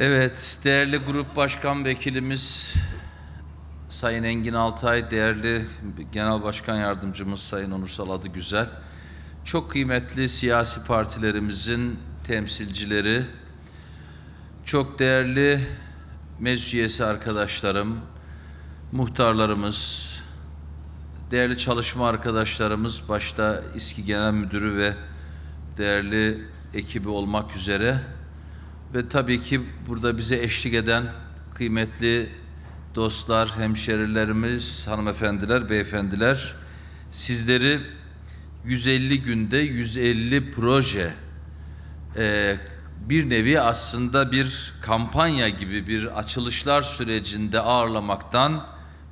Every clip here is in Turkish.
Evet, değerli grup başkan vekilimiz Sayın Engin Altay, değerli Genel Başkan Yardımcımız Sayın Onursal Adı Güzel, çok kıymetli siyasi partilerimizin temsilcileri, çok değerli meclis üyesi arkadaşlarım, muhtarlarımız, değerli çalışma arkadaşlarımız, başta İSKİ Genel Müdürü ve değerli ekibi olmak üzere ve tabii ki burada bize eşlik eden kıymetli dostlar, hemşerilerimiz, hanımefendiler, beyefendiler sizleri 150 günde 150 proje e, bir nevi aslında bir kampanya gibi bir açılışlar sürecinde ağırlamaktan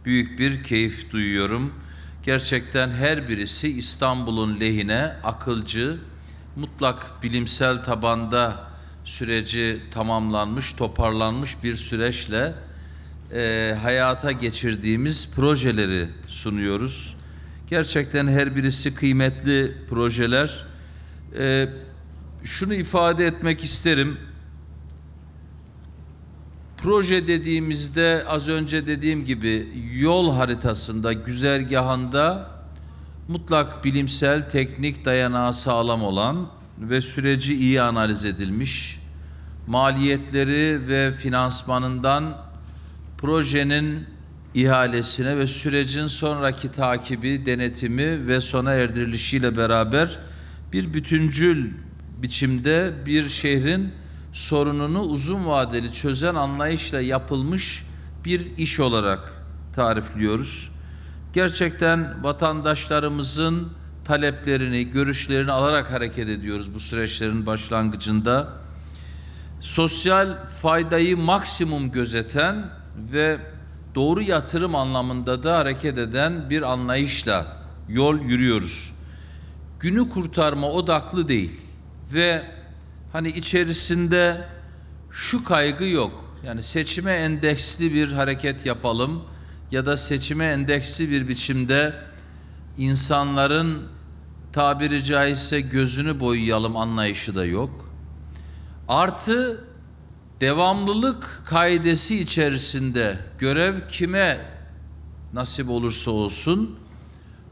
büyük bir keyif duyuyorum. Gerçekten her birisi İstanbul'un lehine akılcı, mutlak bilimsel tabanda süreci tamamlanmış, toparlanmış bir süreçle e, hayata geçirdiğimiz projeleri sunuyoruz. Gerçekten her birisi kıymetli projeler. E, şunu ifade etmek isterim. Proje dediğimizde az önce dediğim gibi yol haritasında, güzergahında mutlak bilimsel, teknik dayanağı sağlam olan ve süreci iyi analiz edilmiş, maliyetleri ve finansmanından projenin ihalesine ve sürecin sonraki takibi, denetimi ve sona erdirilişiyle beraber bir bütüncül biçimde bir şehrin sorununu uzun vadeli çözen anlayışla yapılmış bir iş olarak tarifliyoruz. Gerçekten vatandaşlarımızın taleplerini, görüşlerini alarak hareket ediyoruz bu süreçlerin başlangıcında sosyal faydayı maksimum gözeten ve doğru yatırım anlamında da hareket eden bir anlayışla yol yürüyoruz. Günü kurtarma odaklı değil ve hani içerisinde şu kaygı yok. Yani seçime endeksli bir hareket yapalım ya da seçime endeksli bir biçimde insanların tabiri caizse gözünü boyayalım anlayışı da yok. Artı devamlılık kaidesi içerisinde görev kime nasip olursa olsun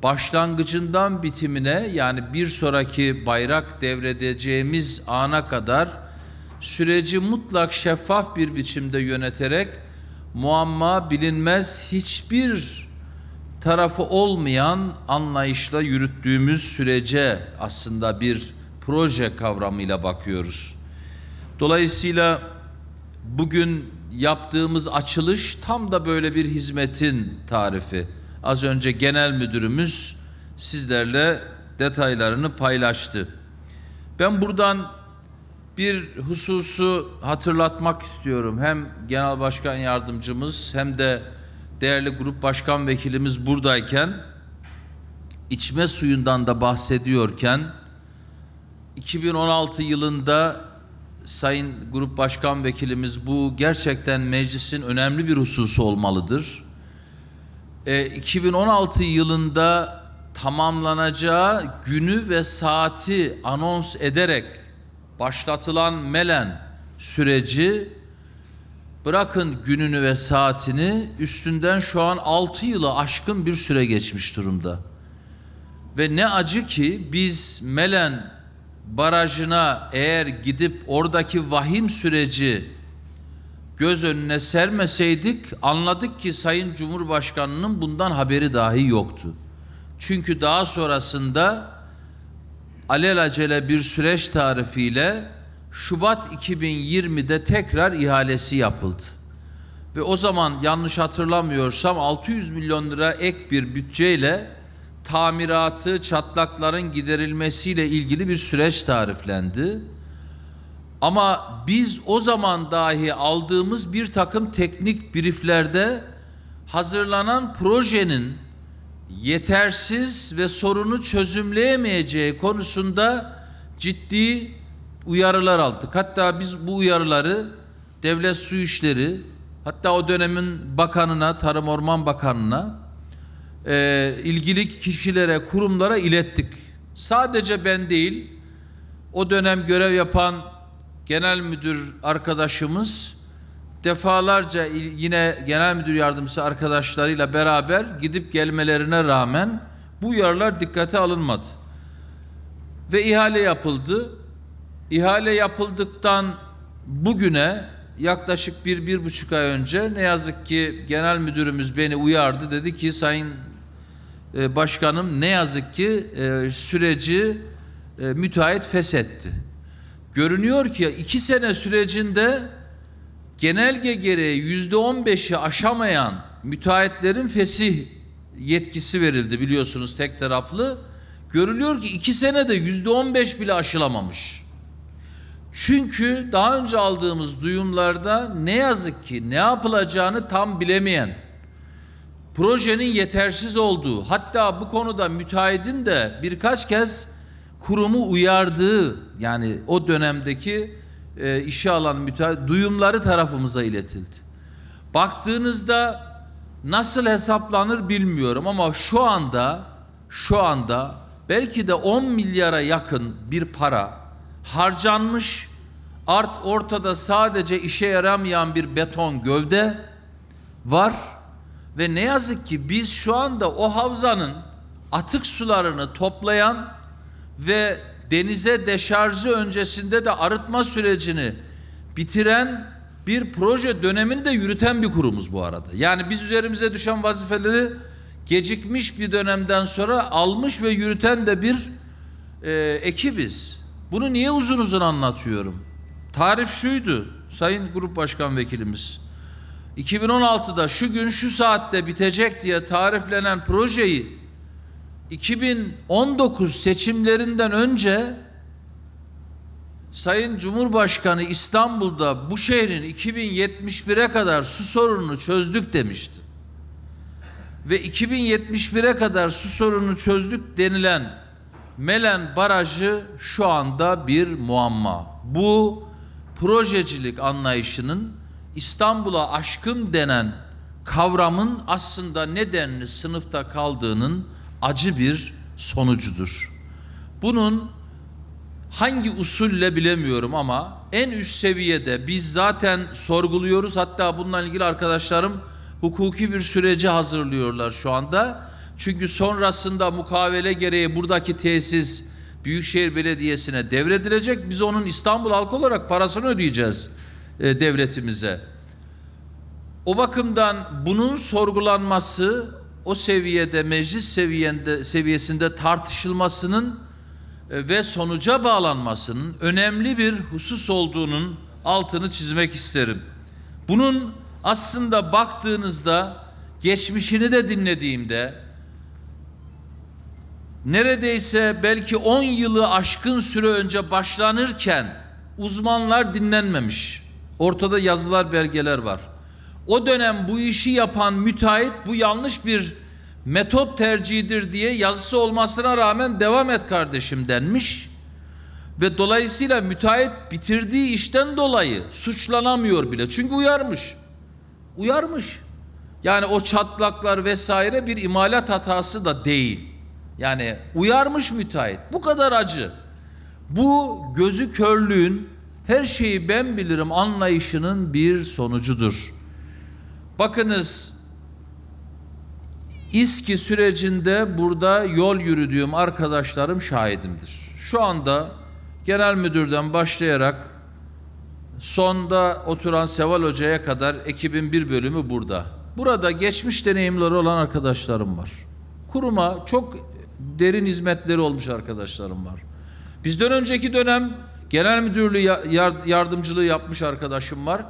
başlangıcından bitimine yani bir sonraki bayrak devredeceğimiz ana kadar süreci mutlak şeffaf bir biçimde yöneterek muamma bilinmez hiçbir tarafı olmayan anlayışla yürüttüğümüz sürece aslında bir proje kavramıyla bakıyoruz. Dolayısıyla bugün yaptığımız açılış tam da böyle bir hizmetin tarifi. Az önce genel müdürümüz sizlerle detaylarını paylaştı. Ben buradan bir hususu hatırlatmak istiyorum. Hem Genel Başkan Yardımcımız hem de değerli Grup Başkan Vekilimiz buradayken içme suyundan da bahsediyorken 2016 yılında Sayın Grup Başkan Vekilimiz bu gerçekten meclisin önemli bir hususu olmalıdır. E, 2016 yılında tamamlanacağı günü ve saati anons ederek başlatılan Melen süreci bırakın gününü ve saatini üstünden şu an 6 yılı aşkın bir süre geçmiş durumda. Ve ne acı ki biz Melen barajına eğer gidip oradaki vahim süreci göz önüne sermeseydik anladık ki Sayın Cumhurbaşkanı'nın bundan haberi dahi yoktu. Çünkü daha sonrasında alelacele bir süreç tarifiyle Şubat 2020'de tekrar ihalesi yapıldı. Ve o zaman yanlış hatırlamıyorsam 600 milyon lira ek bir bütçeyle tamiratı, çatlakların giderilmesiyle ilgili bir süreç tariflendi. Ama biz o zaman dahi aldığımız bir takım teknik brieflerde hazırlanan projenin yetersiz ve sorunu çözümleyemeyeceği konusunda ciddi uyarılar aldık. Hatta biz bu uyarıları devlet su işleri hatta o dönemin bakanına, Tarım Orman Bakanına e, ilgili kişilere, kurumlara ilettik. Sadece ben değil, o dönem görev yapan genel müdür arkadaşımız defalarca yine genel müdür yardımcısı arkadaşlarıyla beraber gidip gelmelerine rağmen bu uyarılar dikkate alınmadı. Ve ihale yapıldı. İhale yapıldıktan bugüne yaklaşık bir, bir buçuk ay önce ne yazık ki genel müdürümüz beni uyardı. Dedi ki Sayın ee, başkanım ne yazık ki e, süreci e, müteahhit feshetti. Görünüyor ki iki sene sürecinde genelge gereği yüzde on beşi aşamayan müteahhitlerin fesih yetkisi verildi biliyorsunuz tek taraflı. Görülüyor ki iki senede yüzde on beş bile aşılamamış. Çünkü daha önce aldığımız duyumlarda ne yazık ki ne yapılacağını tam bilemeyen projenin yetersiz olduğu, hatta bu konuda müteahhidin de birkaç kez kurumu uyardığı, yani o dönemdeki e, işe alan müteahhit duyumları tarafımıza iletildi. Baktığınızda nasıl hesaplanır bilmiyorum ama şu anda şu anda belki de 10 milyara yakın bir para harcanmış art ortada sadece işe yaramayan bir beton gövde var ve ne yazık ki biz şu anda o havzanın atık sularını toplayan ve denize deşarjı öncesinde de arıtma sürecini bitiren bir proje dönemini de yürüten bir kurumuz bu arada. Yani biz üzerimize düşen vazifeleri gecikmiş bir dönemden sonra almış ve yürüten de bir e, ekibiz. Bunu niye uzun uzun anlatıyorum? Tarif şuydu Sayın Grup Başkan Vekilimiz. 2016'da şu gün şu saatte bitecek diye tariflenen projeyi 2019 seçimlerinden önce Sayın Cumhurbaşkanı İstanbul'da bu şehrin 2071'e kadar su sorununu çözdük demişti. Ve 2071'e kadar su sorununu çözdük denilen Melen Barajı şu anda bir muamma. Bu projecilik anlayışının İstanbul'a aşkım denen kavramın aslında nedenli sınıfta kaldığının acı bir sonucudur. Bunun hangi usulle bilemiyorum ama en üst seviyede biz zaten sorguluyoruz. Hatta bununla ilgili arkadaşlarım hukuki bir süreci hazırlıyorlar şu anda. Çünkü sonrasında mukavele gereği buradaki tesis Büyükşehir Belediyesi'ne devredilecek. Biz onun İstanbul halkı olarak parasını ödeyeceğiz. E, devletimize. O bakımdan bunun sorgulanması o seviyede meclis seviyende seviyesinde tartışılmasının e, ve sonuca bağlanmasının önemli bir husus olduğunun altını çizmek isterim. Bunun aslında baktığınızda geçmişini de dinlediğimde neredeyse belki 10 yılı aşkın süre önce başlanırken uzmanlar dinlenmemiş. Ortada yazılar, belgeler var. O dönem bu işi yapan müteahhit bu yanlış bir metot tercihidir diye yazısı olmasına rağmen devam et kardeşim denmiş. Ve dolayısıyla müteahhit bitirdiği işten dolayı suçlanamıyor bile. Çünkü uyarmış. Uyarmış. Yani o çatlaklar vesaire bir imalat hatası da değil. Yani uyarmış müteahhit. Bu kadar acı. Bu gözü körlüğün, her şeyi ben bilirim anlayışının bir sonucudur. Bakınız İSKİ sürecinde burada yol yürüdüğüm arkadaşlarım şahidimdir. Şu anda genel müdürden başlayarak sonda oturan Seval Hoca'ya kadar ekibin bir bölümü burada. Burada geçmiş deneyimleri olan arkadaşlarım var. Kuruma çok derin hizmetleri olmuş arkadaşlarım var. Bizden önceki dönem Genel müdürlüğü yardımcılığı yapmış arkadaşım var.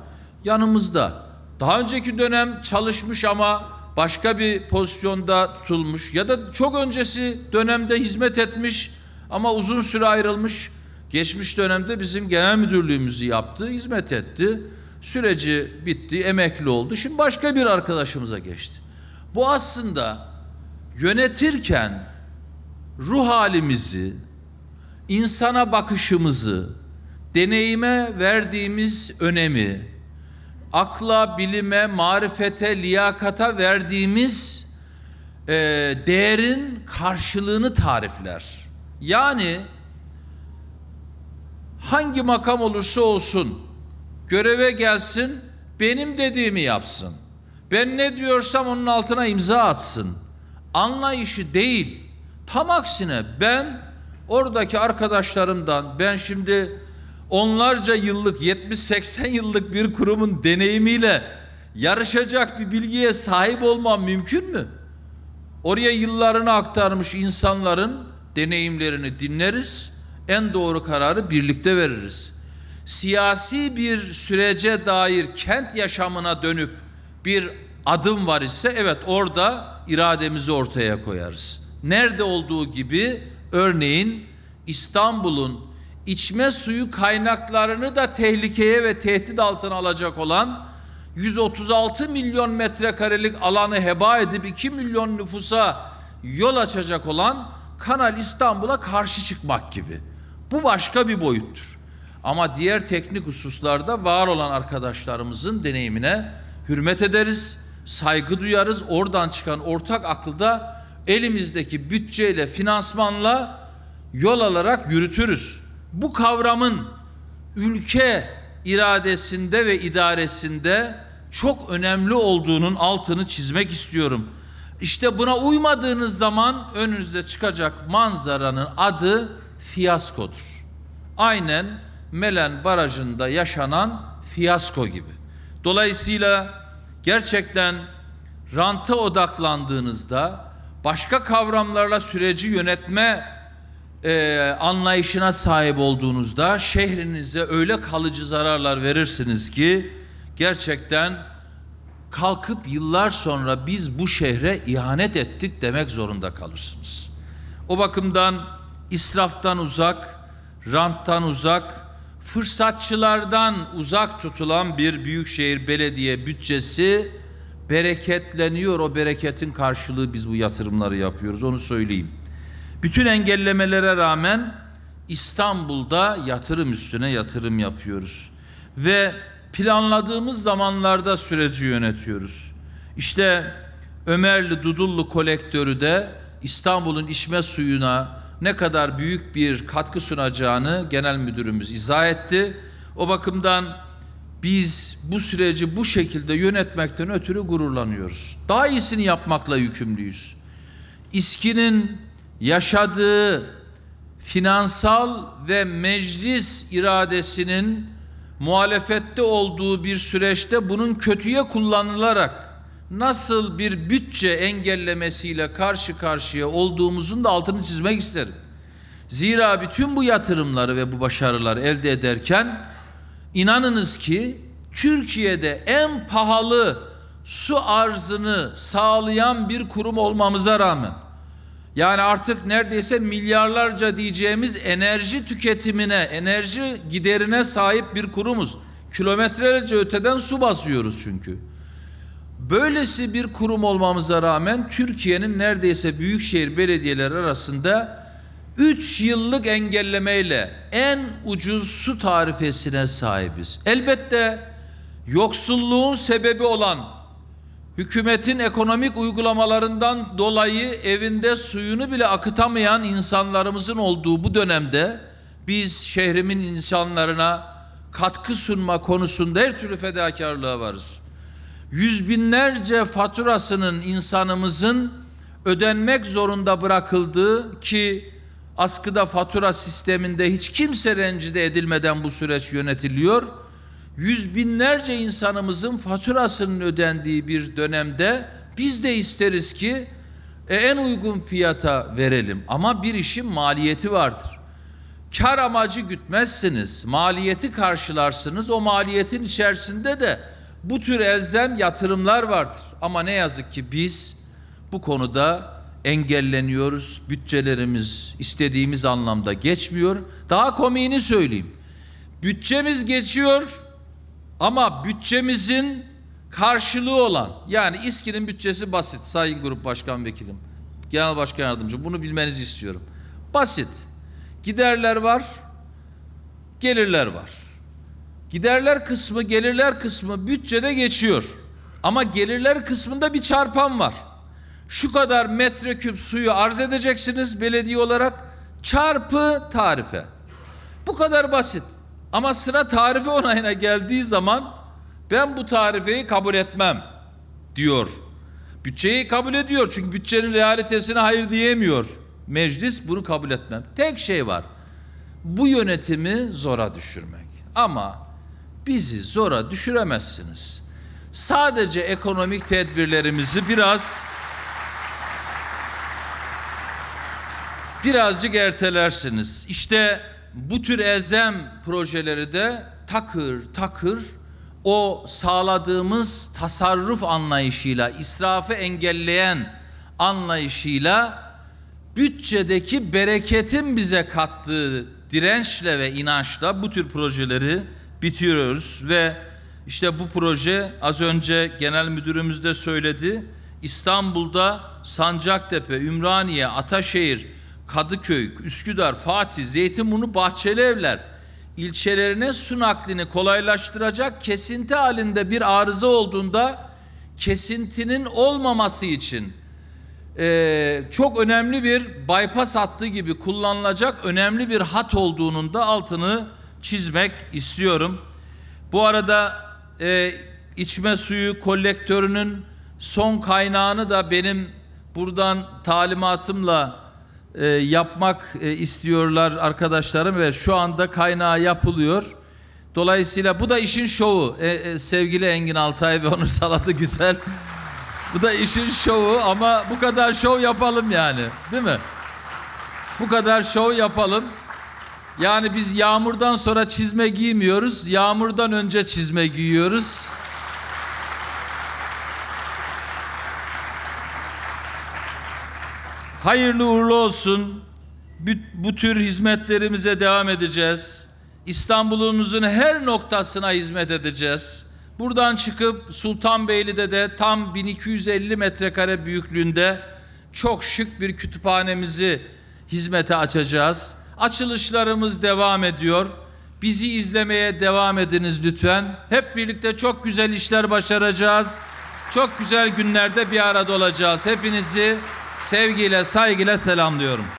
Yanımızda. Daha önceki dönem çalışmış ama başka bir pozisyonda tutulmuş ya da çok öncesi dönemde hizmet etmiş ama uzun süre ayrılmış. Geçmiş dönemde bizim genel müdürlüğümüzü yaptı, hizmet etti. Süreci bitti, emekli oldu. Şimdi başka bir arkadaşımıza geçti. Bu aslında yönetirken ruh halimizi, insana bakışımızı, deneyime verdiğimiz önemi, akla, bilime, marifete, liyakata verdiğimiz e, değerin karşılığını tarifler. Yani hangi makam olursa olsun göreve gelsin, benim dediğimi yapsın. Ben ne diyorsam onun altına imza atsın. Anlayışı değil, tam aksine ben Oradaki arkadaşlarımdan ben şimdi onlarca yıllık 70-80 yıllık bir kurumun deneyimiyle yarışacak bir bilgiye sahip olmam mümkün mü? Oraya yıllarını aktarmış insanların deneyimlerini dinleriz. En doğru kararı birlikte veririz. Siyasi bir sürece dair kent yaşamına dönük bir adım var ise evet orada irademizi ortaya koyarız. Nerede olduğu gibi Örneğin İstanbul'un içme suyu kaynaklarını da tehlikeye ve tehdit altına alacak olan 136 milyon metrekarelik alanı heba edip 2 milyon nüfusa yol açacak olan Kanal İstanbul'a karşı çıkmak gibi. Bu başka bir boyuttur. Ama diğer teknik hususlarda var olan arkadaşlarımızın deneyimine hürmet ederiz, saygı duyarız. Oradan çıkan ortak akılda elimizdeki bütçeyle, finansmanla yol alarak yürütürüz. Bu kavramın ülke iradesinde ve idaresinde çok önemli olduğunun altını çizmek istiyorum. İşte buna uymadığınız zaman önünüze çıkacak manzaranın adı fiyaskodur. Aynen Melen Barajı'nda yaşanan fiyasko gibi. Dolayısıyla gerçekten ranta odaklandığınızda başka kavramlarla süreci yönetme e, anlayışına sahip olduğunuzda şehrinize öyle kalıcı zararlar verirsiniz ki gerçekten kalkıp yıllar sonra biz bu şehre ihanet ettik demek zorunda kalırsınız. O bakımdan israftan uzak, ranttan uzak, fırsatçılardan uzak tutulan bir büyükşehir belediye bütçesi bereketleniyor. O bereketin karşılığı biz bu yatırımları yapıyoruz. Onu söyleyeyim. Bütün engellemelere rağmen İstanbul'da yatırım üstüne yatırım yapıyoruz. Ve planladığımız zamanlarda süreci yönetiyoruz. İşte Ömerli Dudullu kolektörü de İstanbul'un içme suyuna ne kadar büyük bir katkı sunacağını genel müdürümüz izah etti. O bakımdan biz bu süreci bu şekilde yönetmekten ötürü gururlanıyoruz. Daha iyisini yapmakla yükümlüyüz. İSKİ'nin yaşadığı finansal ve meclis iradesinin muhalefette olduğu bir süreçte bunun kötüye kullanılarak nasıl bir bütçe engellemesiyle karşı karşıya olduğumuzun da altını çizmek isterim. Zira bütün bu yatırımları ve bu başarıları elde ederken İnanınız ki Türkiye'de en pahalı su arzını sağlayan bir kurum olmamıza rağmen yani artık neredeyse milyarlarca diyeceğimiz enerji tüketimine, enerji giderine sahip bir kurumuz. Kilometrelerce öteden su basıyoruz çünkü. Böylesi bir kurum olmamıza rağmen Türkiye'nin neredeyse büyükşehir belediyeleri arasında 3 yıllık engellemeyle en ucuz su tarifesine sahibiz. Elbette yoksulluğun sebebi olan hükümetin ekonomik uygulamalarından dolayı evinde suyunu bile akıtamayan insanlarımızın olduğu bu dönemde biz şehrimin insanlarına katkı sunma konusunda her türlü fedakarlığa varız. Yüz binlerce faturasının insanımızın ödenmek zorunda bırakıldığı ki askıda fatura sisteminde hiç kimse rencide edilmeden bu süreç yönetiliyor. Yüz binlerce insanımızın faturasının ödendiği bir dönemde biz de isteriz ki e, en uygun fiyata verelim. Ama bir işin maliyeti vardır. Kar amacı gütmezsiniz, maliyeti karşılarsınız. O maliyetin içerisinde de bu tür elzem yatırımlar vardır. Ama ne yazık ki biz bu konuda engelleniyoruz. Bütçelerimiz istediğimiz anlamda geçmiyor. Daha komiğini söyleyeyim. Bütçemiz geçiyor ama bütçemizin karşılığı olan yani İSKİ'nin bütçesi basit Sayın Grup Başkan Vekilim. Genel Başkan Yardımcı bunu bilmenizi istiyorum. Basit. Giderler var, gelirler var. Giderler kısmı, gelirler kısmı bütçede geçiyor. Ama gelirler kısmında bir çarpan var şu kadar metreküp suyu arz edeceksiniz belediye olarak çarpı tarife. Bu kadar basit. Ama sıra tarife onayına geldiği zaman ben bu tarifeyi kabul etmem diyor. Bütçeyi kabul ediyor çünkü bütçenin realitesine hayır diyemiyor. Meclis bunu kabul etmem. Tek şey var. Bu yönetimi zora düşürmek. Ama bizi zora düşüremezsiniz. Sadece ekonomik tedbirlerimizi biraz birazcık ertelersiniz. İşte bu tür ezem projeleri de takır takır o sağladığımız tasarruf anlayışıyla, israfı engelleyen anlayışıyla bütçedeki bereketin bize kattığı dirençle ve inançla bu tür projeleri bitiriyoruz ve işte bu proje az önce genel müdürümüz de söyledi. İstanbul'da Sancaktepe, Ümraniye, Ataşehir Kadıköy, Üsküdar, Fatih, Zeytinburnu, Bahçelievler ilçelerine su naklini kolaylaştıracak kesinti halinde bir arıza olduğunda kesintinin olmaması için e, çok önemli bir bypass hattı gibi kullanılacak önemli bir hat olduğunun da altını çizmek istiyorum. Bu arada e, içme suyu kolektörünün son kaynağını da benim buradan talimatımla e, yapmak e, istiyorlar arkadaşlarım ve şu anda kaynağı yapılıyor. Dolayısıyla bu da işin şovu. E, e, sevgili Engin Altay ve onu Salatı Güzel. bu da işin şovu ama bu kadar şov yapalım yani. Değil mi? Bu kadar şov yapalım. Yani biz yağmurdan sonra çizme giymiyoruz. Yağmurdan önce çizme giyiyoruz. hayırlı uğurlu olsun. Bu, bu tür hizmetlerimize devam edeceğiz. İstanbul'umuzun her noktasına hizmet edeceğiz. Buradan çıkıp Sultanbeyli'de de tam 1250 metrekare büyüklüğünde çok şık bir kütüphanemizi hizmete açacağız. Açılışlarımız devam ediyor. Bizi izlemeye devam ediniz lütfen. Hep birlikte çok güzel işler başaracağız. Çok güzel günlerde bir arada olacağız. Hepinizi sevgiyle, saygıyla selamlıyorum.